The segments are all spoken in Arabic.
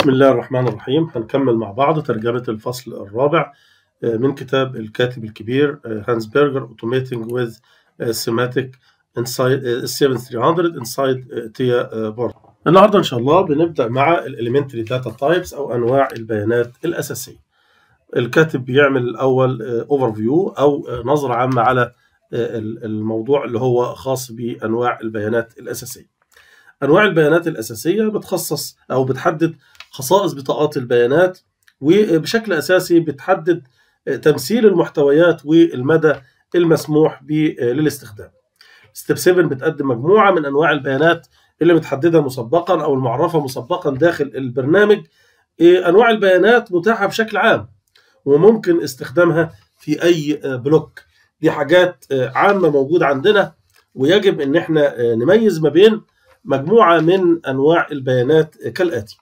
بسم الله الرحمن الرحيم هنكمل مع بعض ترجمة الفصل الرابع آه، من كتاب الكاتب الكبير آه، هانز بيرجر Automating with Semantic آه، Inside 7300 Inside تيا بورد النهاردة إن شاء الله بنبدأ مع الإليمنتري داتا تايبس أو أنواع البيانات الأساسية الكاتب بيعمل الأول Overview أو نظرة عامة على الموضوع اللي هو خاص بأنواع البيانات الأساسية أنواع البيانات الأساسية بتخصص أو بتحدد خصائص بطاقات البيانات وبشكل أساسي بتحدد تمثيل المحتويات والمدى المسموح للاستخدام ستيب 7 بتقدم مجموعة من أنواع البيانات اللي متحددة مسبقا أو المعرفة مسبقا داخل البرنامج أنواع البيانات متاحة بشكل عام وممكن استخدامها في أي بلوك دي حاجات عامة موجودة عندنا ويجب ان احنا نميز ما بين مجموعه من انواع البيانات كالاتي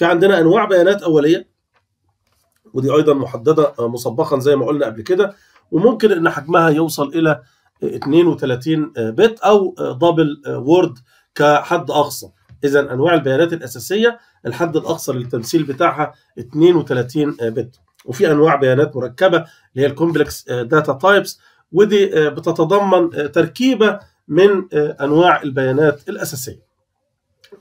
في عندنا انواع بيانات اوليه ودي ايضا محدده آه، مسبقا زي ما قلنا قبل كده وممكن ان حجمها يوصل الى 32 آه، آه، بت او دبل وورد كحد اقصى اذا انواع البيانات الاساسيه الحد الاقصى للتمثيل بتاعها 32 بت وفي انواع بيانات مركبه اللي هي الكومبلكس داتا تايبس ودي بتتضمن تركيبه من انواع البيانات الاساسيه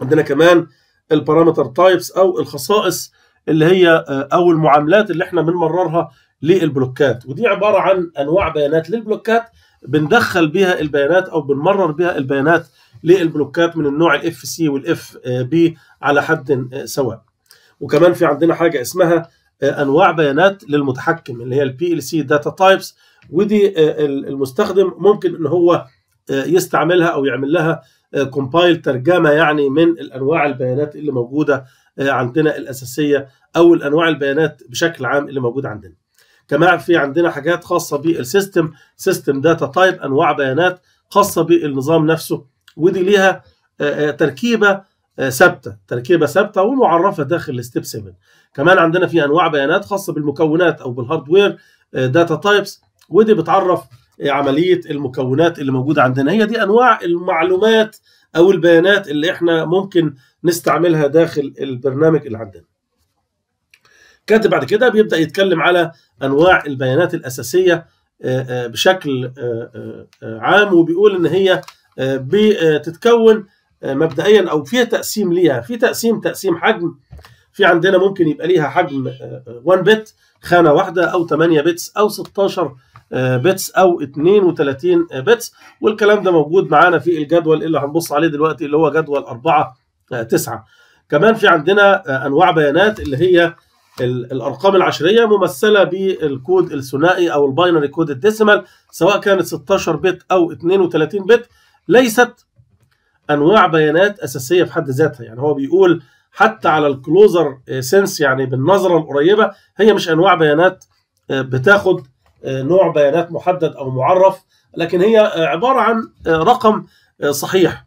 عندنا كمان البارامتر تايبس او الخصائص اللي هي آه، او المعاملات اللي احنا بنمررها للبلوكات ودي عباره عن انواع بيانات للبلوكات بندخل بيها البيانات او بنمرر بيها البيانات للبلوكات من النوع الاف سي والاف آه، بي على حد آه، سواء وكمان في عندنا حاجه اسمها انواع بيانات للمتحكم اللي هي البي ال سي داتا تايبس ودي المستخدم ممكن ان هو يستعملها او يعمل لها كومبايل آه، ترجمه يعني من الانواع البيانات اللي موجوده آه، عندنا الاساسيه او الانواع البيانات بشكل عام اللي موجوده عندنا كما في عندنا حاجات خاصه بالسيستم سيستم داتا تايب انواع بيانات خاصه بالنظام نفسه ودي ليها آه، تركيبه ثابته تركيبه ثابته ومعرفه داخل الستيب 7 كمان عندنا في انواع بيانات خاصه بالمكونات او بالهاردوير داتا تايبس ودي بتعرف عمليه المكونات اللي موجوده عندنا هي دي انواع المعلومات او البيانات اللي احنا ممكن نستعملها داخل البرنامج اللي عندنا كاتب بعد كده بيبدا يتكلم على انواع البيانات الاساسيه آه، آه، بشكل آه، عام وبيقول ان هي بتتكون مبدئيا او فيها تقسيم ليها في تقسيم تقسيم حجم في عندنا ممكن يبقى ليها حجم 1 بت خانه واحده او 8 بتس او 16 آه، بتس او 32 آه، بتس والكلام ده موجود معانا في الجدول اللي هنبص عليه دلوقتي اللي هو جدول 4 9 آه، كمان في عندنا انواع بيانات اللي هي الارقام العشريه ممثله بالكود الثنائي او الباينري كود الديسيمال سواء كانت 16 بت او 32 بت ليست انواع بيانات اساسيه في حد ذاتها يعني هو بيقول حتى على الكلوزر سنس يعني بالنظره القريبه هي مش انواع بيانات بتاخد آه، نوع بيانات محدد او معرف لكن هي عباره عن آه، رقم آه، صحيح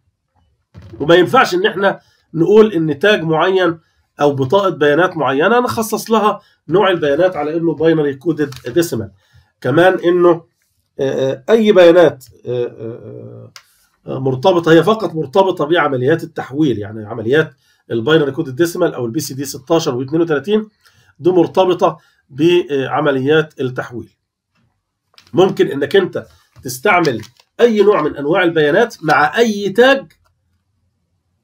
وما ينفعش ان احنا نقول ان تاج معين او بطاقه بيانات معينه نخصص لها نوع البيانات على انه باينري كودد ديسيمال كمان انه اي بيانات مرتبطه هي فقط مرتبطه بعمليات التحويل يعني عمليات الباينري كودد ديسيمال او البي سي دي 16 و32 دي مرتبطه بعمليات التحويل ممكن انك انت تستعمل اي نوع من انواع البيانات مع اي تاج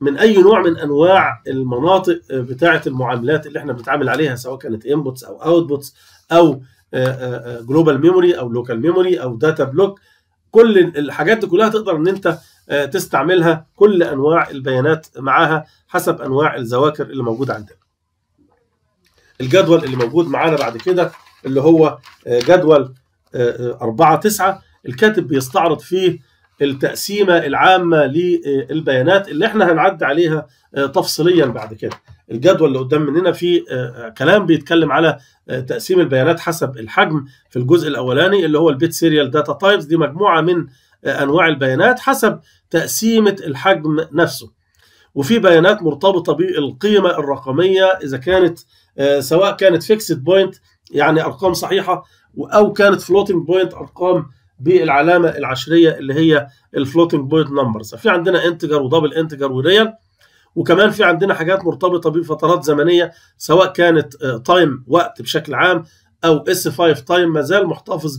من اي نوع من انواع المناطق بتاعه المعاملات اللي احنا بنتعامل عليها سواء كانت انبوتس او اوتبوتس او جلوبال آه، ميموري آه، آه، او لوكال ميموري او داتا بلوك كل الحاجات دي كلها تقدر ان انت تستعملها كل انواع البيانات معاها حسب انواع الذواكر اللي موجوده عندنا. الجدول اللي موجود معانا بعد كده اللي هو جدول 4 9 الكاتب بيستعرض فيه التقسيمه العامه للبيانات اللي احنا هنعدي عليها آه، تفصيليا بعد كده الجدول اللي قدام مننا فيه آه، آه، كلام بيتكلم على تقسيم البيانات حسب الحجم في الجزء الاولاني اللي هو البيت سيريال داتا تايبس دي مجموعه من انواع البيانات حسب تقسيمه الحجم نفسه وفي بيانات مرتبطه بالقيمه الرقميه اذا كانت سواء كانت فيكسد بوينت يعني ارقام صحيحه او كانت فلوتنج بوينت ارقام بالعلامه العشريه اللي هي الفلوتنج بوينت نمبرز ففي عندنا انتجر ودبل انتجر وريال وكمان في عندنا حاجات مرتبطه بفترات زمنيه سواء كانت تايم آه، وقت بشكل عام او اس 5 تايم ما زال محتفظ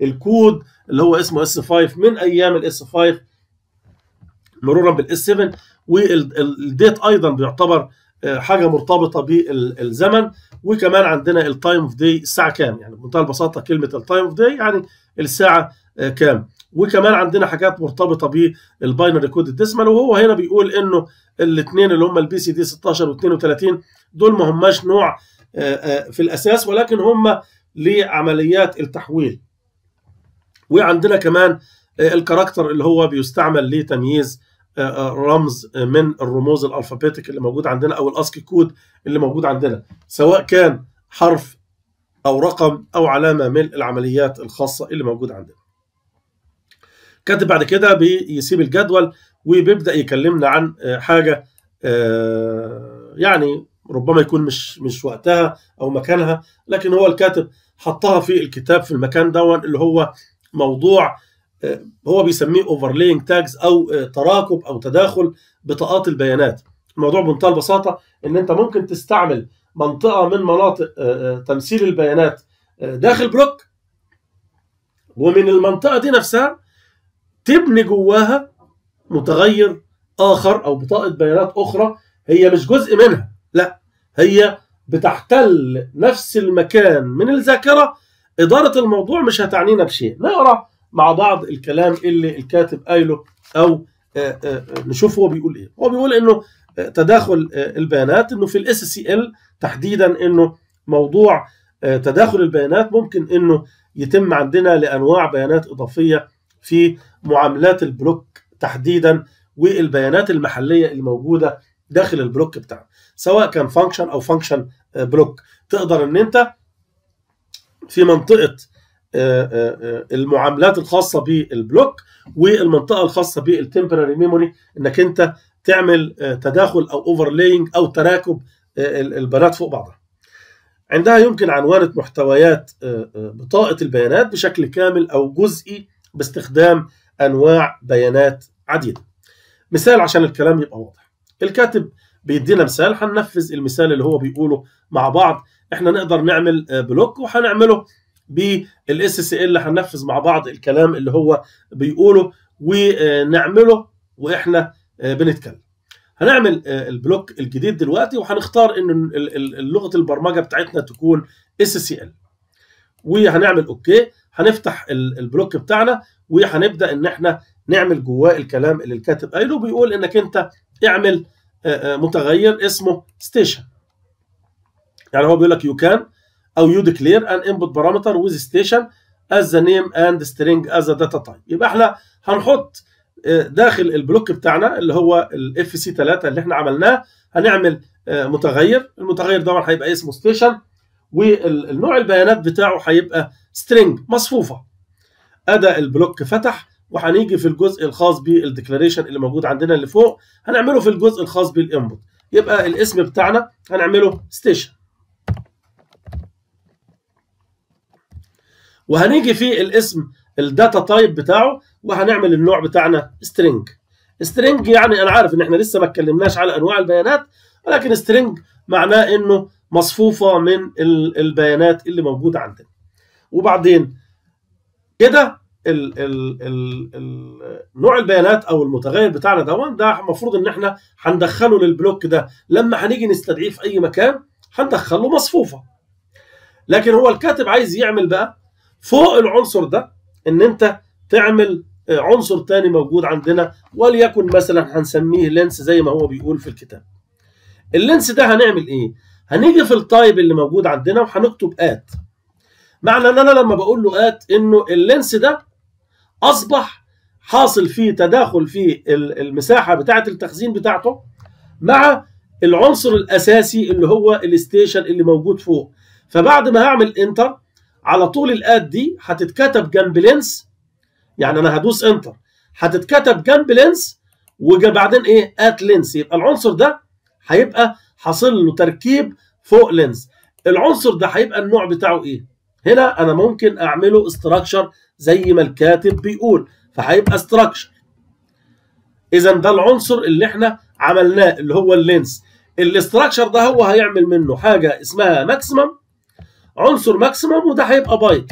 بالكود اللي هو اسمه اس 5 من ايام الاس 5 مرورا بالاس 7 والديت ايضا بيعتبر آه، حاجه مرتبطه بالزمن وكمان عندنا التايم اوف داي الساعه كام يعني بمنتهى البساطه كلمه التايم اوف داي يعني الساعه آه، كام وكمان عندنا حاجات مرتبطه بالباينري كود الديسمال وهو هنا بيقول انه الاثنين اللي هم البي سي دي 16 و32 دول ما هماش نوع آه، في الاساس ولكن هم لعمليات التحويل وعندنا كمان الكاركتر اللي هو بيستعمل لتمييز آه، آه، رمز من الرموز الالفابيتيك اللي موجود عندنا او الاسكي كود اللي موجود عندنا سواء كان حرف او رقم او علامه من العمليات الخاصه اللي موجوده عندنا كاتب بعد كده بيسيب الجدول وبيبدا يكلمنا عن آه، حاجه يعني ربما يكون مش مش وقتها او مكانها لكن هو الكاتب حطها في الكتاب في المكان دون اللي هو موضوع آه، هو بيسميه اوفرلينج تاجز او آه، تراكب او تداخل بطاقات البيانات الموضوع بمنتهى البساطه ان انت ممكن تستعمل منطقه من مناطق آه، تمثيل البيانات داخل بلوك ومن المنطقه دي نفسها تبني جواها متغير اخر او بطاقه بيانات اخرى هي مش جزء منها لا هي بتحتل نفس المكان من الذاكره اداره الموضوع مش هتعنينا بشيء نقرا مع بعض الكلام اللي الكاتب قايله او آه، آه، آه، نشوف هو بيقول ايه هو بيقول انه تداخل البيانات انه في الاس سي ال تحديدا انه موضوع تداخل البيانات ممكن انه يتم عندنا لانواع بيانات اضافيه في معاملات البلوك تحديدا والبيانات المحليه اللي موجوده داخل البلوك بتاعه سواء كان فانكشن او فانكشن بلوك تقدر ان انت في منطقه آه، آه، آه، المعاملات الخاصه بالبلوك والمنطقه الخاصه بالتمبراري ميموري انك انت تعمل تداخل او اوفرلاينج او تراكب البيانات فوق بعضها. عندها يمكن عنوانة محتويات بطاقة البيانات بشكل كامل أو جزئي باستخدام أنواع بيانات عديدة مثال عشان الكلام يبقى واضح الكاتب بيدينا مثال هننفذ المثال اللي هو بيقوله مع بعض احنا نقدر نعمل بلوك وهنعمله بالاس سي ال هننفذ مع بعض الكلام اللي هو بيقوله ونعمله واحنا آه، بنتكلم هنعمل آه، البلوك الجديد دلوقتي وهنختار ان لغه البرمجه بتاعتنا تكون اس سي ال وهنعمل اوكي هنفتح البلوك بتاعنا وهنبدا ان احنا نعمل جواه الكلام اللي الكاتب قايله بيقول انك انت اعمل آه، متغير اسمه ستيشن يعني هو بيقول لك يو كان او يو ديكلير ان انبوت بارامتر ويز ستيشن از ذا نيم اند سترينج از داتا تايب يبقى احنا هنحط آه، داخل البلوك بتاعنا اللي هو الاف سي 3 اللي احنا عملناه هنعمل آه، متغير المتغير ده هيبقى اسمه ستيشن والنوع البيانات بتاعه هيبقى سترينج مصفوفه ادا البلوك فتح وهنيجي في الجزء الخاص بالديكلاريشن اللي موجود عندنا اللي فوق هنعمله في الجزء الخاص بالانبوت يبقى الاسم بتاعنا هنعمله ستيشن وهنيجي في الاسم الداتا تايب بتاعه وهنعمل النوع بتاعنا string string يعني انا عارف ان احنا لسه ما اتكلمناش على انواع البيانات ولكن string معناه انه مصفوفه من البيانات اللي موجوده عندنا وبعدين كده نوع البيانات او المتغير بتاعنا دون ده المفروض ان احنا هندخله للبلوك ده لما هنيجي نستدعيه في اي مكان هندخله مصفوفه لكن هو الكاتب عايز يعمل بقى فوق العنصر ده ان انت تعمل آه، عنصر تاني موجود عندنا وليكن مثلا هنسميه لينس زي ما هو بيقول في الكتاب اللينس ده هنعمل ايه هنيجي في التايب اللي موجود عندنا وهنكتب ات معنى ان انا لما بقول له ات انه اللينس ده اصبح حاصل فيه تداخل في المساحه بتاعه التخزين بتاعته مع العنصر الاساسي اللي هو الستيشن اللي موجود فوق فبعد ما هعمل انتر على طول الاد دي هتتكتب جنب لينس يعني انا هدوس انتر هتتكتب جنب لينس وبعدين ايه ات لينس يبقى العنصر ده هيبقى حاصل له تركيب فوق لينس العنصر ده هيبقى النوع بتاعه ايه هنا انا ممكن اعمله استراكشر زي ما الكاتب بيقول فهيبقى استراكشر اذا ده العنصر اللي احنا عملناه اللي هو اللينس الاستراكشر ده هو هيعمل منه حاجه اسمها ماكسيمم عنصر ماكسيمم وده هيبقى بايت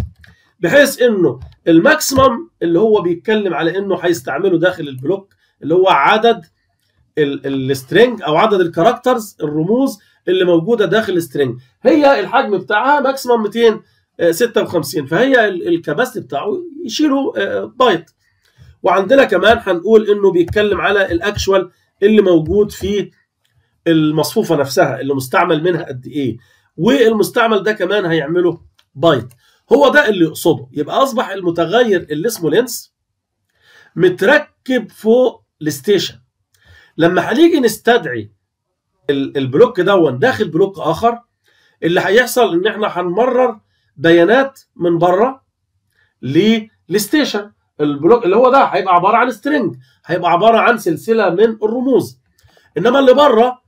بحيث انه الماكسيمم اللي هو بيتكلم على انه هيستعمله داخل البلوك اللي هو عدد السترنج او عدد الكاركترز الرموز اللي موجوده داخل السترنج هي الحجم بتاعها ماكسيمم آه، 256 فهي الكباست بتاعه يشيله بايت آه، وعندنا كمان هنقول انه بيتكلم على الاكشوال اللي موجود في المصفوفه نفسها اللي مستعمل منها قد ايه والمستعمل ده كمان هيعمله بايت هو ده اللي يقصده يبقى اصبح المتغير اللي اسمه لينس متركب فوق الستيشن لما هنيجي نستدعي البلوك دون داخل بلوك اخر اللي هيحصل ان احنا هنمرر بيانات من بره للستيشن البلوك اللي هو ده هيبقى عباره عن سترينج هيبقى عباره عن سلسله من الرموز انما اللي بره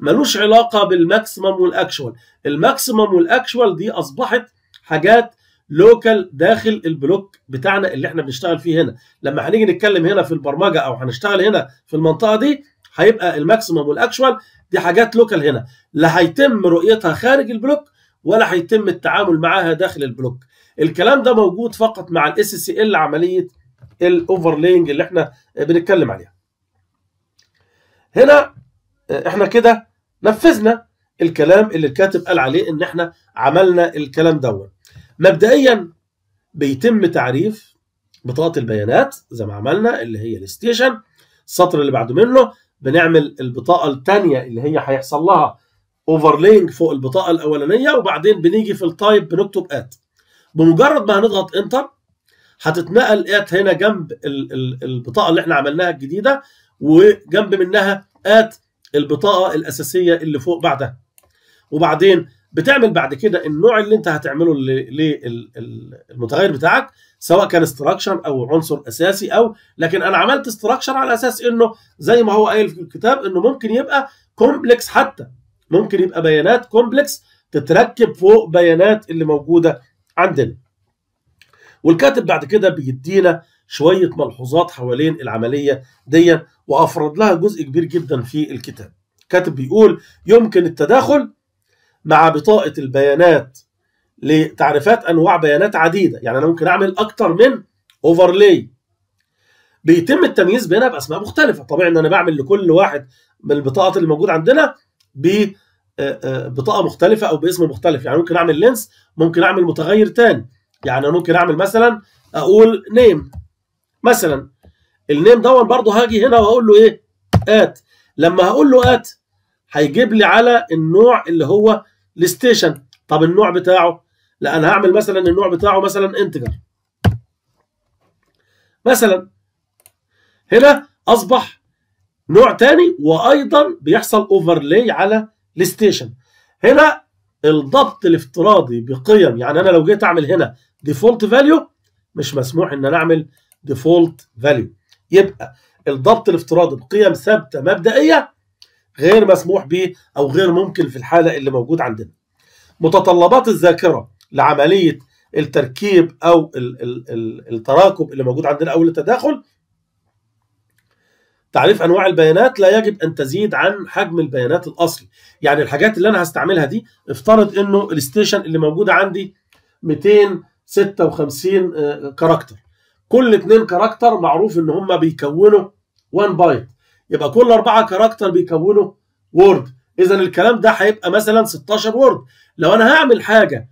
ملوش علاقه بالماكسيمم والاكشوال الماكسيمم والاكشوال دي اصبحت حاجات لوكال داخل البلوك بتاعنا اللي احنا بنشتغل فيه هنا لما هنيجي نتكلم هنا في البرمجه او هنشتغل هنا في المنطقه دي هيبقى الماكسيمم والاكشوال دي حاجات لوكال هنا لا هيتم رؤيتها خارج البلوك ولا هيتم التعامل معاها داخل البلوك الكلام ده موجود فقط مع الاس سي ال عمليه الاوفرلينج اللي احنا بنتكلم عليها هنا احنا كده نفذنا الكلام اللي الكاتب قال عليه ان احنا عملنا الكلام دوت مبدئيا بيتم تعريف بطاقه البيانات زي ما عملنا اللي هي الاستيشن السطر اللي بعده منه بنعمل البطاقه الثانيه اللي هي هيحصل لها اوفرلينج فوق البطاقه الاولانيه وبعدين بنيجي في التايب بنكتب ات بمجرد ما هنضغط انتر هتتنقل ات هنا جنب البطاقه اللي احنا عملناها الجديده وجنب منها ات البطاقه الاساسيه اللي فوق بعدها وبعدين بتعمل بعد كده النوع اللي انت هتعمله للمتغير بتاعك سواء كان استراكشر او عنصر اساسي او لكن انا عملت استراكشر على اساس انه زي ما هو قايل في الكتاب انه ممكن يبقى كومبلكس حتى ممكن يبقى بيانات كومبلكس تتركب فوق بيانات اللي موجوده عندنا والكاتب بعد كده بيدينا شويه ملحوظات حوالين العمليه دي وافرد لها جزء كبير جدا في الكتاب كاتب بيقول يمكن التداخل مع بطاقه البيانات لتعريفات انواع بيانات عديده يعني انا ممكن اعمل اكتر من اوفرلاي بيتم التمييز بينها باسماء مختلفه طبيعي ان انا بعمل لكل واحد من البطاقات اللي موجود عندنا آه، آه، بطاقة مختلفه او باسم مختلف يعني ممكن اعمل لينس ممكن اعمل متغير تاني يعني ممكن اعمل مثلا اقول نيم مثلا النيم دون برضه هاجي هنا وهقول له ايه ات لما هقول له ات هيجيب لي على النوع اللي هو الستيشن طب النوع بتاعه لا انا هعمل مثلا النوع بتاعه مثلا انتجر مثلا هنا اصبح نوع تاني وايضا بيحصل اوفرلاي على الستيشن هنا الضبط الافتراضي بقيم يعني انا لو جيت اعمل هنا ديفولت فاليو مش مسموح ان انا اعمل ديفولت فاليو يبقى الضبط الافتراضي بقيم ثابته مبدئيه غير مسموح به او غير ممكن في الحاله اللي موجود عندنا متطلبات الذاكره لعمليه التركيب او ال التراكب اللي موجود عندنا او التداخل تعريف انواع البيانات لا يجب ان تزيد عن حجم البيانات الاصلي يعني الحاجات اللي انا هستعملها دي افترض انه الستيشن اللي موجوده عندي 256 آه، كاركتر كل اتنين كاركتر معروف ان هم بيكونوا 1 بايت يبقى كل اربعه كاركتر بيكونوا وورد اذا الكلام ده هيبقى مثلا 16 وورد لو انا هعمل حاجه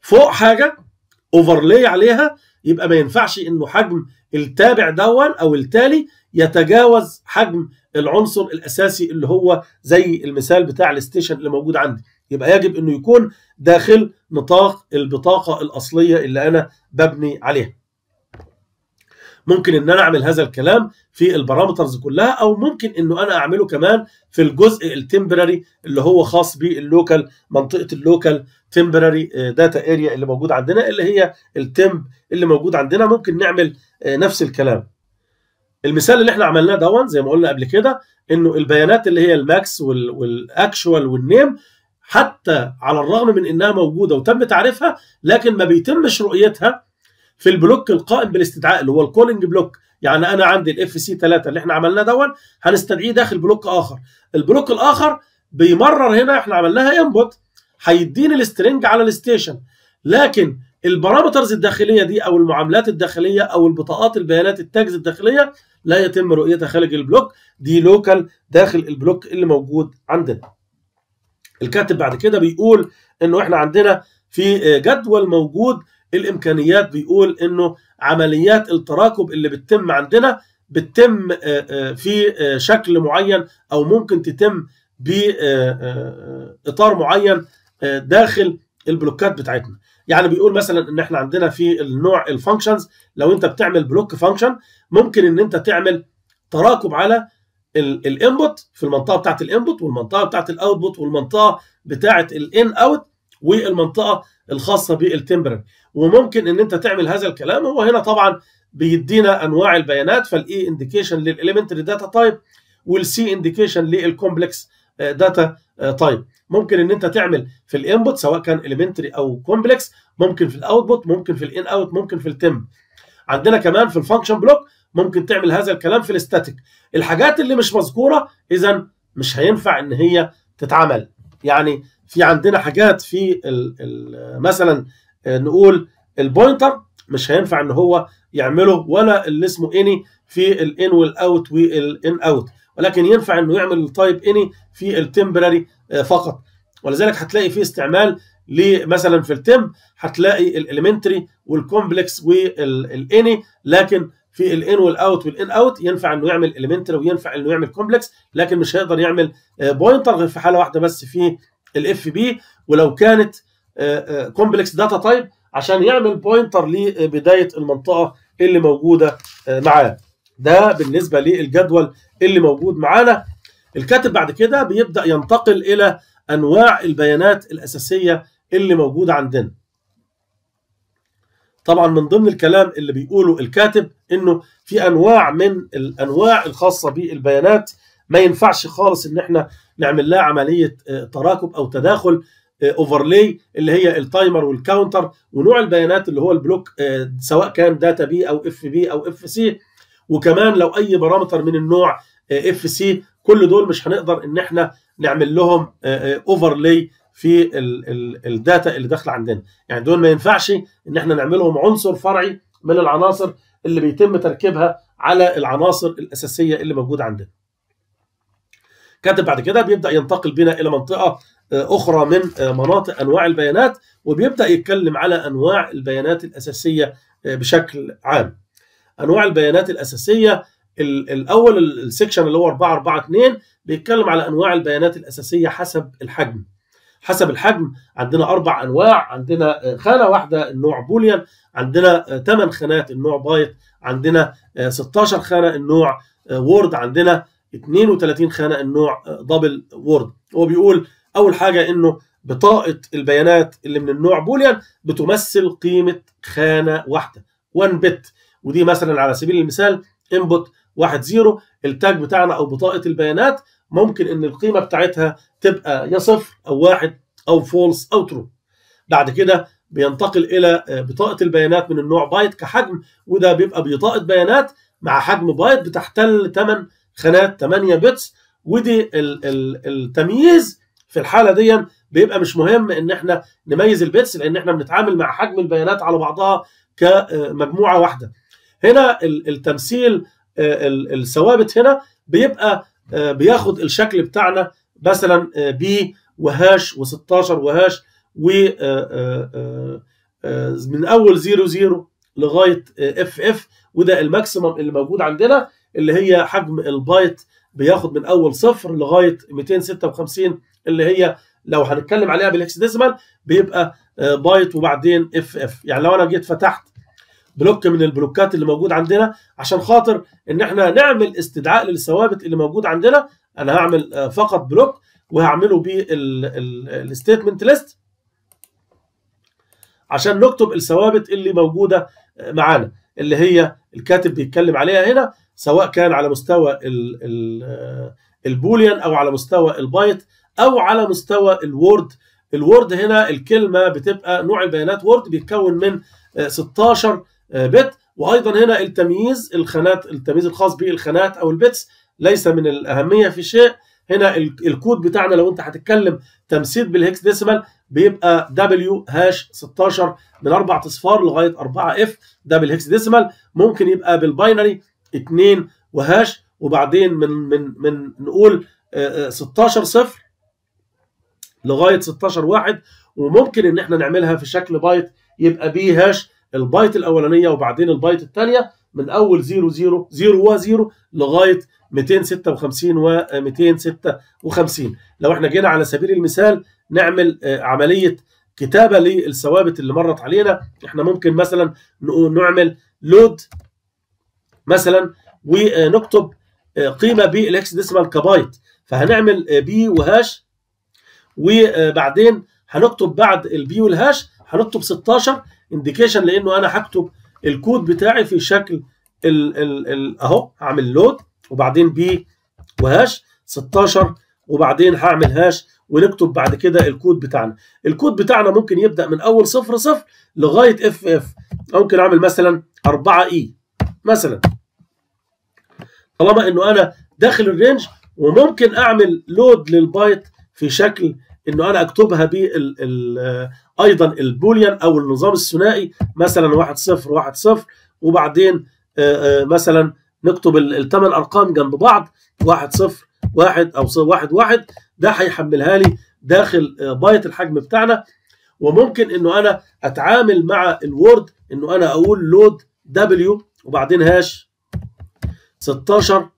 فوق حاجه اوفرلاي عليها يبقى ما ينفعش انه حجم التابع دون او التالي يتجاوز حجم العنصر الاساسي اللي هو زي المثال بتاع الاستيشن اللي موجود عندي يبقى يجب انه يكون داخل نطاق البطاقه الاصليه اللي انا ببني عليها ممكن ان انا اعمل هذا الكلام في البارامترز كلها او ممكن انه انا اعمله كمان في الجزء التمبراري اللي هو خاص باللوكال منطقه اللوكال تمبراري داتا آه، اريا اللي موجود عندنا اللي هي التمب اللي موجود عندنا ممكن نعمل آه، نفس الكلام المثال اللي احنا عملناه دون زي ما قلنا قبل كده انه البيانات اللي هي الماكس والاكشوال والنيم حتى على الرغم من انها موجوده وتم تعريفها لكن ما بيتمش رؤيتها في البلوك القائم بالاستدعاء اللي هو الكولينج بلوك يعني انا عندي الاف سي 3 اللي احنا عملناه دون هنستدعيه داخل بلوك اخر البلوك الاخر بيمرر هنا احنا عملناها انبوت هيديني السترنج على الستيشن لكن البارامترز الداخليه دي او المعاملات الداخليه او البطاقات البيانات التاجز الداخليه لا يتم رؤيتها خارج البلوك دي لوكال داخل البلوك اللي موجود عندنا الكاتب بعد كده بيقول انه احنا عندنا في جدول موجود الامكانيات بيقول انه عمليات التراكب اللي بتتم عندنا بتتم آه، آه، في آه، شكل معين او ممكن تتم باطار معين داخل البلوكات بتاعتنا يعني بيقول مثلا ان احنا عندنا في النوع الفانكشنز لو انت بتعمل بلوك فانكشن ممكن ان انت تعمل تراكب على الانبوت في المنطقه بتاعت الانبوت والمنطقه بتاعت الاوتبوت والمنطقه بتاعت الان اوت والمنطقه الخاصه بالتمبر وممكن ان انت تعمل هذا الكلام هو هنا طبعا بيدينا انواع البيانات فالاي انديكيشن للاليمنتري داتا تايب والسي انديكيشن للكومبلكس داتا تايب ممكن ان انت تعمل في الانبوت سواء كان اليمنتري او كومبلكس ممكن في الاوتبوت ممكن في الان اوت ممكن في التم عندنا كمان في الفانكشن بلوك ممكن تعمل هذا الكلام في الاستاتيك الحاجات اللي مش مذكوره اذا مش هينفع ان هي تتعمل يعني في عندنا حاجات في الـ الـ مثلا نقول البوينتر مش هينفع ان هو يعمله ولا اللي اسمه اني في الان والاوت والان اوت ولكن ينفع انه يعمل التايب اني في التمبراري آه، فقط ولذلك هتلاقي في استعمال لمثلا في التم هتلاقي الاليمنتري والكومبلكس والاني لكن في الان والاوت والان اوت ينفع انه يعمل اليمنتري وينفع انه يعمل كومبلكس لكن مش هيقدر يعمل بوينتر آه، غير في حاله واحده بس في الاف بي ولو كانت كومبلكس داتا تايب عشان يعمل بوينتر لبدايه المنطقه اللي موجوده آه، معاه ده بالنسبه للجدول اللي موجود معانا الكاتب بعد كده بيبدا ينتقل الى انواع البيانات الاساسيه اللي موجوده عندنا طبعا من ضمن الكلام اللي بيقوله الكاتب انه في انواع من الانواع الخاصه بالبيانات ما ينفعش خالص ان احنا نعمل لها عمليه آه، تراكب او تداخل اوفرلي آه، اللي هي التايمر والكاونتر ونوع البيانات اللي هو البلوك آه، سواء كان داتا بي او اف بي او اف سي وكمان لو اي بارامتر من النوع اف سي كل دول مش هنقدر ان احنا نعمل لهم اوفرلي في الداتا اللي داخله عندنا يعني دول ما ينفعش ان احنا نعملهم عنصر فرعي من العناصر اللي بيتم تركيبها على العناصر الاساسيه اللي موجوده عندنا كاتب بعد كده بيبدا ينتقل بنا الى منطقه آه، اخرى من آه، مناطق انواع البيانات وبيبدا يتكلم على انواع البيانات الاساسيه آه، بشكل عام. انواع البيانات الاساسيه الاول السكشن اللي هو 4 4 2 بيتكلم على انواع البيانات الاساسيه حسب الحجم. حسب الحجم عندنا اربع انواع عندنا خانه واحده النوع بوليان عندنا 8 خانات النوع بايت عندنا 16 خانه النوع وورد عندنا 32 خانه النوع دبل آه، وورد هو بيقول اول حاجه انه بطاقه البيانات اللي من النوع بوليان بتمثل قيمه خانه واحده 1 بت ودي مثلا على سبيل المثال انبوت 1 0 التاج بتاعنا او بطاقه البيانات ممكن ان القيمه بتاعتها تبقى يا صفر او واحد او فولس او ترو بعد كده بينتقل الى آه، بطاقه البيانات من النوع بايت كحجم وده بيبقى بطاقه بيانات مع حجم بايت بتحتل 8 خانات 8 بتس ودي التمييز في الحاله دي بيبقى مش مهم ان احنا نميز البتس لان احنا بنتعامل مع حجم البيانات على بعضها كمجموعه واحده. هنا التمثيل آه، الثوابت هنا بيبقى آه، بياخد الشكل بتاعنا مثلا بي آه، وهاش و16 وهاش و من اول 00 لغايه اف اف وده الماكسيمم اللي موجود عندنا اللي هي حجم البايت بياخد من اول صفر لغايه 256 اللي هي لو هنتكلم عليها بالهكسديسمال بيبقى آه، بايت وبعدين اف اف يعني لو انا جيت فتحت بلوك من البلوكات اللي موجود عندنا عشان خاطر ان احنا نعمل استدعاء للثوابت اللي موجود عندنا انا هعمل آه، فقط بلوك وهعمله بالستيتمنت ليست عشان نكتب الثوابت اللي موجوده آه، معانا اللي هي الكاتب بيتكلم عليها هنا سواء كان على مستوى البوليان او على مستوى البايت او على مستوى الوورد الوورد هنا الكلمه بتبقى نوع البيانات وورد بيتكون من 16 بت وايضا هنا التمييز الخانات التمييز الخاص بالخانات او البتس ليس من الاهميه في شيء هنا الكود بتاعنا لو انت هتتكلم تمثيل بالهكس ديسيمال بيبقى دبليو هاش 16 من اربع اصفار لغايه 4 اف ده بالهكس ديسيمال ممكن يبقى بالباينري 2 وهاش وبعدين من من من نقول 16 آه، آه، صفر لغايه 16 واحد وممكن ان احنا نعملها في شكل بايت يبقى بي هاش البايت الاولانيه وبعدين البايت الثانيه من اول 0 0 0 و0 لغايه 256 و 256 آه، لو احنا جينا على سبيل المثال نعمل عمليه كتابه للثوابت اللي مرت علينا احنا ممكن مثلا نعمل لود مثلا ونكتب آه، قيمه بالاكس ديسمال كبايت فهنعمل بي آه، وهاش وبعدين هنكتب بعد البي والهاش هنكتب 16 انديكيشن لانه انا هكتب الكود بتاعي في شكل اهو هعمل لود وبعدين بي وهاش 16 وبعدين هعمل هاش ونكتب بعد كده الكود بتاعنا الكود بتاعنا ممكن يبدا من اول صفر صفر لغايه اف اف ممكن اعمل مثلا 4 اي e، مثلا طالما انه انا داخل الرينج وممكن اعمل لود للبايت في شكل انه انا اكتبها ب آه، ايضا البوليان او النظام الثنائي مثلا 1 0 1 0 وبعدين آه، آه، مثلا نكتب الثمان ارقام جنب بعض 1 0 1 او 1 1 ده هيحملها لي داخل بايت الحجم بتاعنا وممكن انه انا اتعامل مع الوورد انه انا اقول لود دبليو وبعدين هاش 16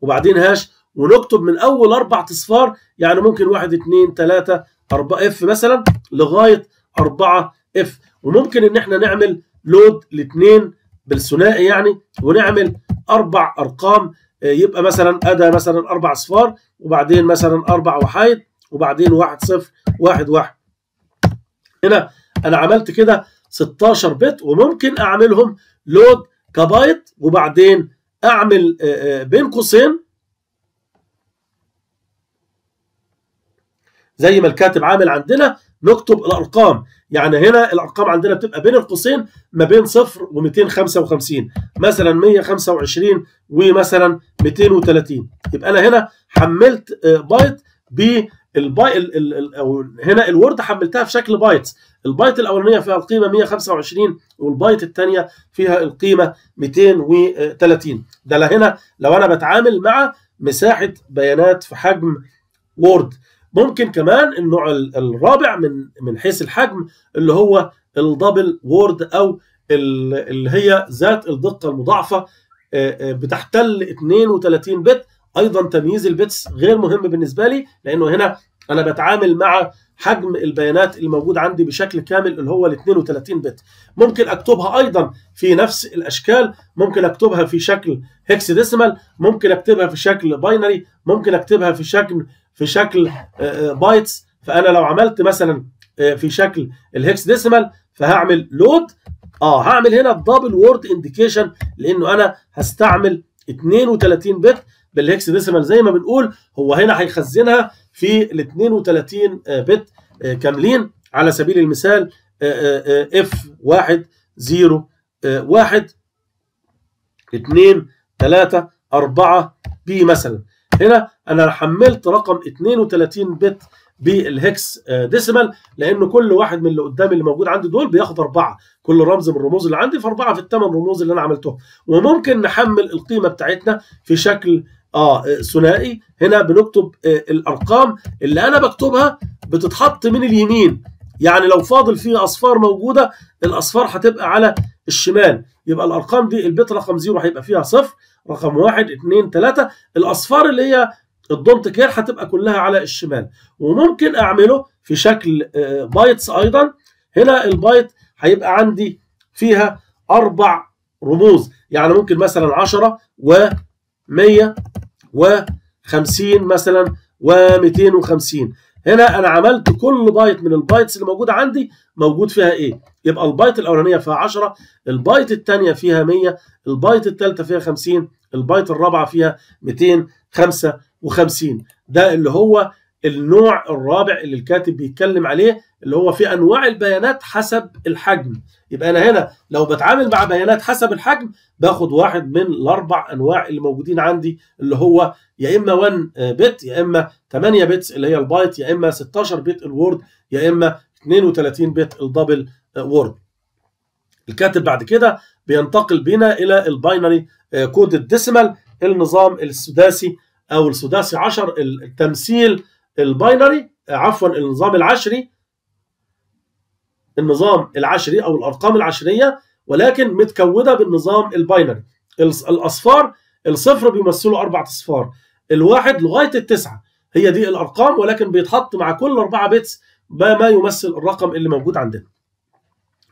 وبعدين هاش ونكتب من اول اربع اصفار يعني ممكن 1 2 3 4 اف مثلا لغايه 4 اف وممكن ان احنا نعمل لود لاثنين بالثنائي يعني ونعمل اربع ارقام آه، يبقى مثلا ادى مثلا اربع اصفار وبعدين مثلا اربع وحايد وبعدين واحد صفر واحد واحد هنا انا عملت كده 16 بت وممكن اعملهم لود كبايت وبعدين اعمل آه، آه، بين قوسين زي ما الكاتب عامل عندنا نكتب الارقام يعني هنا الارقام عندنا بتبقى بين القوسين ما بين 0 و255 مثلا 125 ومثلا 230 يبقى انا هنا حملت آه، بايت بالباي او هنا الورد حملتها في شكل بايتس البايت الاولانيه فيها القيمه 125 والبايت الثانيه فيها القيمه 230 ده لهنا لو انا بتعامل مع مساحه بيانات في حجم وورد ممكن كمان النوع الرابع من من حيث الحجم اللي هو الدبل وورد او اللي هي ذات الدقه المضاعفه آه، آه، بتحتل 32 بت ايضا تمييز البيتس غير مهم بالنسبه لي لانه هنا انا بتعامل مع حجم البيانات الموجود عندي بشكل كامل اللي هو ال 32 بت ممكن اكتبها ايضا في نفس الاشكال ممكن اكتبها في شكل هكس ديسمال ممكن اكتبها في شكل باينري ممكن اكتبها في شكل في شكل بايتس آه، آه، فانا لو عملت مثلا آه، في شكل الهكس ديسمال فهعمل لود اه هعمل هنا الدبل وورد انديكيشن لانه انا هستعمل 32 بت بالهكس ديسيمال زي ما بنقول هو هنا هيخزنها في ال 32 بت كاملين على سبيل المثال آه، آه، آه، اف 1 0 1 2 3 4 بي مثلا هنا انا حملت رقم 32 بت بالهكس ديسيمال لان كل واحد من اللي قدامي اللي موجود عندي دول بياخد اربعه كل رمز من الرموز اللي عندي فاربعه في الثمان رموز اللي انا عملتهم وممكن نحمل القيمه بتاعتنا في شكل اه ثنائي هنا بنكتب آه، الارقام اللي انا بكتبها بتتحط من اليمين يعني لو فاضل في اصفار موجوده الاصفار هتبقى على الشمال يبقى الارقام دي البيت رقم زيرو هيبقى فيها صفر رقم واحد اثنين ثلاثه الاصفار اللي هي الدونت كير هتبقى كلها على الشمال وممكن اعمله في شكل آه، بايتس ايضا هنا البايت هيبقى عندي فيها اربع رموز يعني ممكن مثلا 10 و 100 و50 مثلا و250 هنا انا عملت كل بايت من البايتس اللي موجوده عندي موجود فيها ايه يبقى البايت الاولانيه فيها 10 البايت الثانيه فيها 100 البايت الثالثه فيها 50 البايت الرابعه فيها 255 ده اللي هو النوع الرابع اللي الكاتب بيتكلم عليه اللي هو في انواع البيانات حسب الحجم يبقى انا هنا لو بتعامل مع بيانات حسب الحجم باخد واحد من الاربع انواع اللي موجودين عندي اللي هو يا اما 1 بت يا اما 8 بتس اللي هي البايت يا اما 16 بت الوورد يا اما 32 بت الدبل وورد الكاتب بعد كده بينتقل بينا الى الباينري كود الديسمال النظام السداسي او السداسي 10 التمثيل الباينري عفوا النظام العشري النظام العشري او الارقام العشريه ولكن متكوده بالنظام الباينري الاصفار الصفر بيمثلوا اربع اصفار الواحد لغايه التسعه هي دي الارقام ولكن بيتحط مع كل اربعه بيتس ما يمثل الرقم اللي موجود عندنا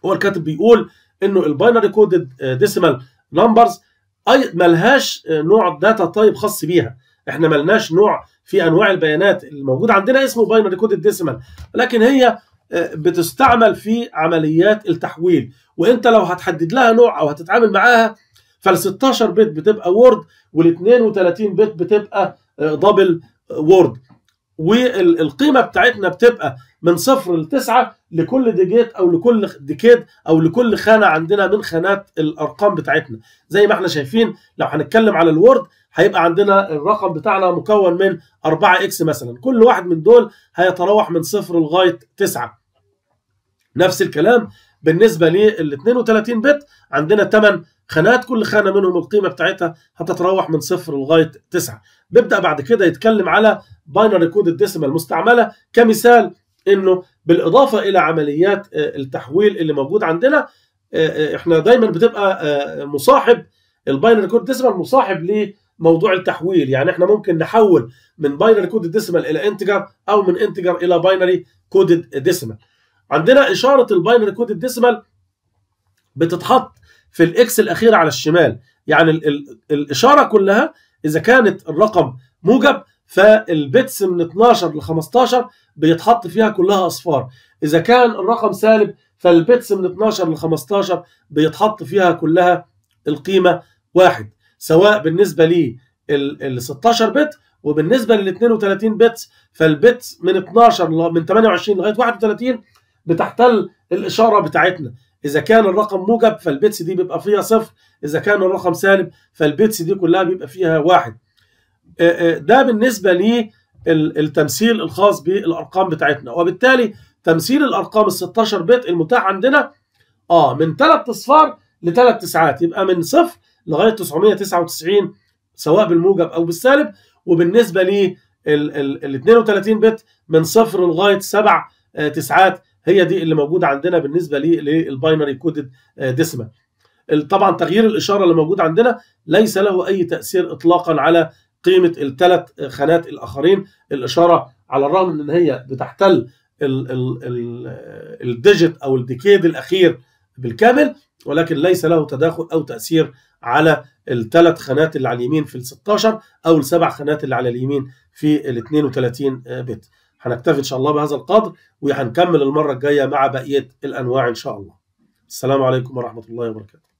هو الكاتب بيقول انه الباينري كودد ديسيمال نمبرز اي ملهاش نوع داتا تايب خاص بيها احنا ملناش نوع في انواع البيانات الموجود عندنا اسمه باينري كودد ديسيمال لكن هي بتستعمل في عمليات التحويل وانت لو هتحدد لها نوع او هتتعامل معاها فال 16 بت بتبقى وورد وال 32 بت بتبقى دبل وورد والقيمه بتاعتنا بتبقى من صفر لتسعة لكل ديجيت او لكل ديكيد او لكل خانه عندنا من خانات الارقام بتاعتنا زي ما احنا شايفين لو هنتكلم على الوورد هيبقى عندنا الرقم بتاعنا مكون من 4 اكس مثلا كل واحد من دول هيتراوح من صفر لغايه 9 نفس الكلام بالنسبه لل 32 بت عندنا 8 خانات كل خانه منهم القيمه بتاعتها هتتراوح من صفر لغايه 9 بيبدا بعد كده يتكلم على باينري كود الديسيمال المستعمله كمثال انه بالاضافه الى عمليات آه، التحويل اللي موجود عندنا آه، آه، احنا دايما بتبقى مصاحب الباينري كود ديسيمال مصاحب لموضوع التحويل يعني احنا ممكن نحول من باينري كود ديسيمال الى انتجر او من انتجر الى باينري كود ديسيمال عندنا اشاره الباينري كود الديسمال بتتحط في الاكس الاخيره على الشمال يعني الـ الـ الاشاره كلها اذا كانت الرقم موجب فالبيتس من 12 ل 15 بيتحط فيها كلها اصفار اذا كان الرقم سالب فالبيتس من 12 ل 15 بيتحط فيها كلها القيمه واحد سواء بالنسبه لي ال 16 بت وبالنسبه لل 32 بت فالبت من 12 من 28 لغايه 31 بتحتل الاشاره بتاعتنا اذا كان الرقم موجب فالبيتس دي بيبقى فيها صفر اذا كان الرقم سالب فالبيتس دي كلها بيبقى فيها واحد آه، آه، ده بالنسبه للتمثيل الخاص بالارقام بتاعتنا وبالتالي تمثيل الارقام ال 16 بت المتاح عندنا اه من ثلاث اصفار لثلاث تسعات يبقى من صفر لغايه 999 سواء بالموجب او بالسالب وبالنسبه لي ال 32 بت من صفر لغايه سبع آه، تسعات هي دي اللي موجوده عندنا بالنسبه للباينري كودد آه، ديسما طبعا تغيير الاشاره اللي موجود عندنا ليس له اي تاثير اطلاقا على قيمه الثلاث آه، خانات الاخرين الاشاره على الرغم من ان هي بتحتل آه، الديجيت او الديكيد الاخير بالكامل ولكن ليس له تداخل او تاثير على الثلاث خانات اللي على اليمين في ال 16 او السبع خانات اللي على اليمين في ال 32 بت. هنكتفي إن شاء الله بهذا القدر وهنكمل المرة الجاية مع بقية الأنواع إن شاء الله السلام عليكم ورحمة الله وبركاته